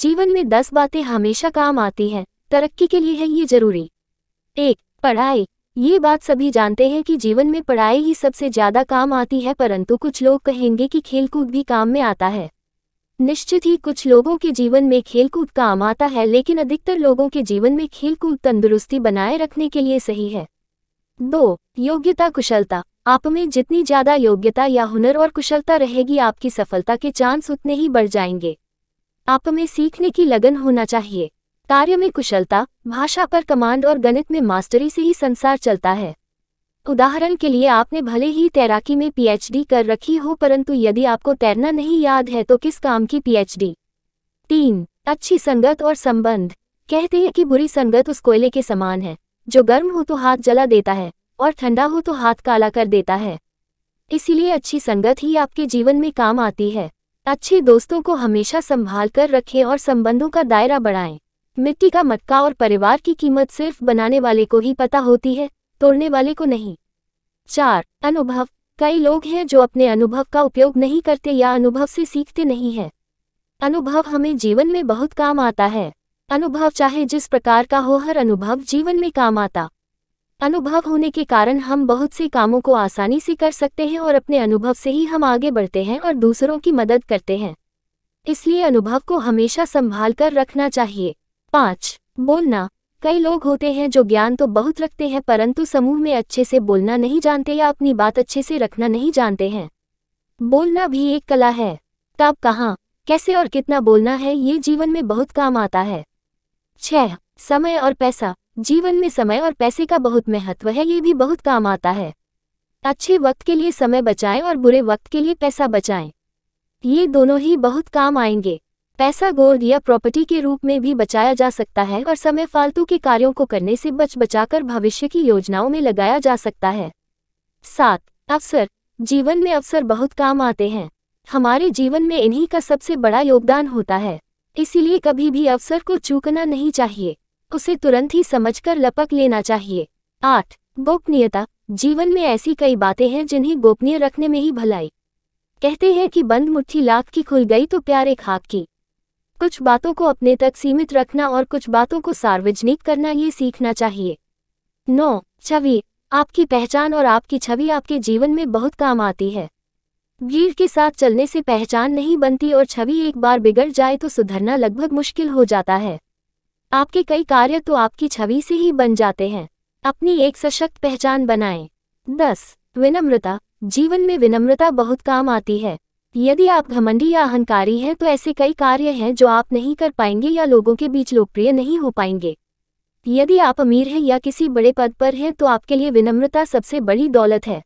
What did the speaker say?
जीवन में दस बातें हमेशा काम आती हैं तरक्की के लिए है ये जरूरी एक पढ़ाई ये बात सभी जानते हैं कि जीवन में पढ़ाई ही सबसे ज्यादा काम आती है परंतु कुछ लोग कहेंगे कि खेलकूद भी काम में आता है निश्चित ही कुछ लोगों के जीवन में खेलकूद काम आता है लेकिन अधिकतर लोगों के जीवन में खेलकूद तंदुरुस्ती बनाए रखने के लिए सही है दो योग्यता कुशलता आप में जितनी ज्यादा योग्यता या हुनर और कुशलता रहेगी आपकी सफलता के चांस उतने ही बढ़ जाएंगे आप में सीखने की लगन होना चाहिए कार्य में कुशलता भाषा पर कमांड और गणित में मास्टरी से ही संसार चलता है उदाहरण के लिए आपने भले ही तैराकी में पीएचडी कर रखी हो परंतु यदि आपको तैरना नहीं याद है तो किस काम की पीएचडी तीन अच्छी संगत और संबंध कहते हैं कि बुरी संगत उस कोयले के समान है जो गर्म हो तो हाथ जला देता है और ठंडा हो तो हाथ काला कर देता है इसीलिए अच्छी संगत ही आपके जीवन में काम आती है अच्छे दोस्तों को हमेशा संभाल कर रखें और संबंधों का दायरा बढ़ाएं मिट्टी का मटका और परिवार की कीमत सिर्फ बनाने वाले को ही पता होती है तोड़ने वाले को नहीं चार अनुभव कई लोग हैं जो अपने अनुभव का उपयोग नहीं करते या अनुभव से सीखते नहीं हैं अनुभव हमें जीवन में बहुत काम आता है अनुभव चाहे जिस प्रकार का हो हर अनुभव जीवन में काम आता अनुभव होने के कारण हम बहुत से कामों को आसानी से कर सकते हैं और अपने अनुभव से ही हम आगे बढ़ते हैं और दूसरों की मदद करते हैं इसलिए अनुभव को हमेशा संभाल कर रखना चाहिए पाँच बोलना कई लोग होते हैं जो ज्ञान तो बहुत रखते हैं परंतु समूह में अच्छे से बोलना नहीं जानते या अपनी बात अच्छे से रखना नहीं जानते हैं बोलना भी एक कला है तब कहाँ कैसे और कितना बोलना है ये जीवन में बहुत काम आता है छह समय और पैसा जीवन में समय और पैसे का बहुत महत्व है ये भी बहुत काम आता है अच्छे वक्त के लिए समय बचाएं और बुरे वक्त के लिए पैसा बचाएं ये दोनों ही बहुत काम आएंगे पैसा गोल्ड या प्रॉपर्टी के रूप में भी बचाया जा सकता है और समय फालतू के कार्यों को करने से बच बचाकर भविष्य की योजनाओं में लगाया जा सकता है सात अवसर जीवन में अवसर बहुत काम आते हैं हमारे जीवन में इन्हीं का सबसे बड़ा योगदान होता है इसीलिए कभी भी अवसर को चूकना नहीं चाहिए उसे तुरंत ही समझकर लपक लेना चाहिए आठ गोपनीयता जीवन में ऐसी कई बातें हैं जिन्हें गोपनीय रखने में ही भलाई कहते हैं कि बंद मुट्ठी लाख की खुल गई तो प्यार एक हाथ की कुछ बातों को अपने तक सीमित रखना और कुछ बातों को सार्वजनिक करना ये सीखना चाहिए नौ छवि आपकी पहचान और आपकी छवि आपके जीवन में बहुत काम आती है भीड़ के साथ चलने से पहचान नहीं बनती और छवि एक बार बिगड़ जाए तो सुधरना लगभग मुश्किल हो जाता है आपके कई कार्य तो आपकी छवि से ही बन जाते हैं अपनी एक सशक्त पहचान बनाएं। दस विनम्रता जीवन में विनम्रता बहुत काम आती है यदि आप घमंडी या अहंकारी हैं तो ऐसे कई कार्य हैं जो आप नहीं कर पाएंगे या लोगों के बीच लोकप्रिय नहीं हो पाएंगे यदि आप अमीर हैं या किसी बड़े पद पर हैं तो आपके लिए विनम्रता सबसे बड़ी दौलत है